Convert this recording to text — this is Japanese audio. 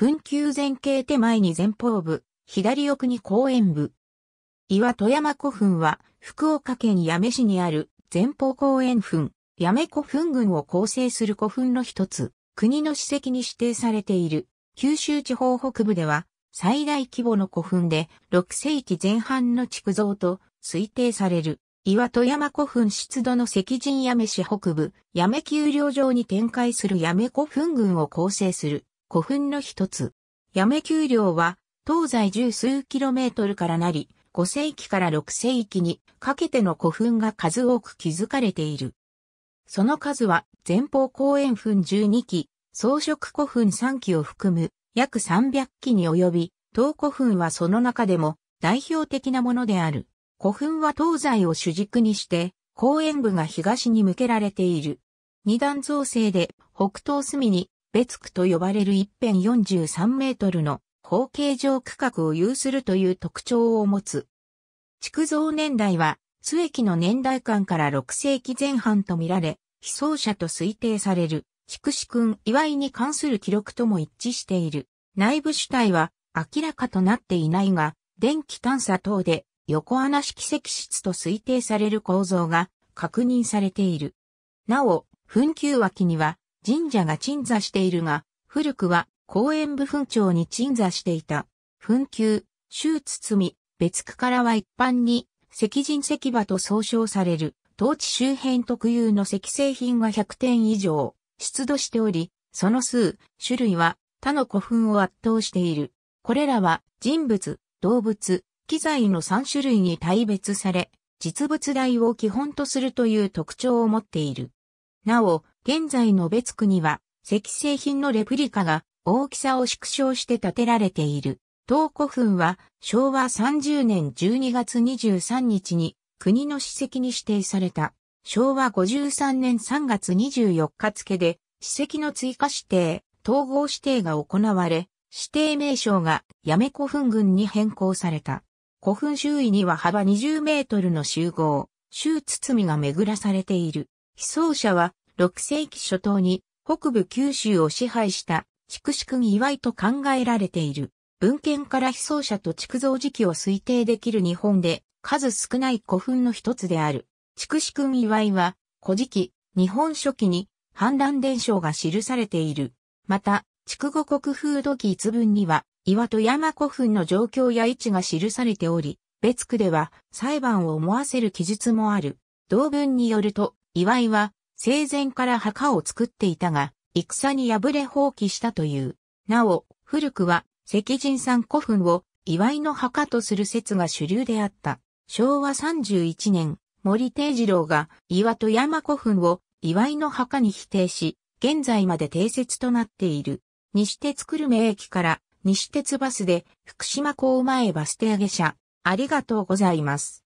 墳丘前景手前に前方部、左奥に公園部。岩戸山古墳は、福岡県八女市にある前方公園墳、八女古墳群を構成する古墳の一つ、国の史跡に指定されている、九州地方北部では、最大規模の古墳で、6世紀前半の築造と推定される、岩戸山古墳出土の石人八女市北部、八女丘陵上に展開する八女古墳群を構成する、古墳の一つ。八女丘陵は、東西十数キロメートルからなり、五世紀から六世紀にかけての古墳が数多く築かれている。その数は、前方後円墳12基、装飾古墳3基を含む約300基に及び、東古墳はその中でも代表的なものである。古墳は東西を主軸にして、後円部が東に向けられている。二段造成で北東隅に別区と呼ばれる一辺43メートルの方形状区画を有するという特徴を持つ。築造年代は、末期の年代間から6世紀前半とみられ、被葬者と推定される、筑紫君祝いに関する記録とも一致している。内部主体は明らかとなっていないが、電気探査等で横穴式石室と推定される構造が確認されている。なお、墳丘脇には神社が鎮座しているが、古くは公園部墳町に鎮座していた。墳丘、周包、別区からは一般に、石人石場と総称される、当地周辺特有の石製品が100点以上、出土しており、その数、種類は他の古墳を圧倒している。これらは人物、動物、機材の3種類に大別され、実物大を基本とするという特徴を持っている。なお、現在の別区には、石製品のレプリカが大きさを縮小して建てられている。東古墳は昭和30年12月23日に国の史跡に指定された。昭和53年3月24日付で史跡の追加指定、統合指定が行われ、指定名称がやめ古墳群に変更された。古墳周囲には幅20メートルの集合、周堤が巡らされている。被葬者は6世紀初頭に北部九州を支配した筑紫君祝いと考えられている。文献から被葬者と築造時期を推定できる日本で数少ない古墳の一つである。筑紫君祝いは古事記、日本書紀に反乱伝承が記されている。また、筑後国風土記一文には岩戸山古墳の状況や位置が記されており、別区では裁判を思わせる記述もある。同文によると、岩井は生前から墓を作っていたが、戦に敗れ放棄したという。なお、古くは石人山古墳を祝いの墓とする説が主流であった。昭和31年、森定次郎が岩戸山古墳を祝いの墓に否定し、現在まで定説となっている。西鉄久留米駅から西鉄バスで福島港前バス停下車。ありがとうございます。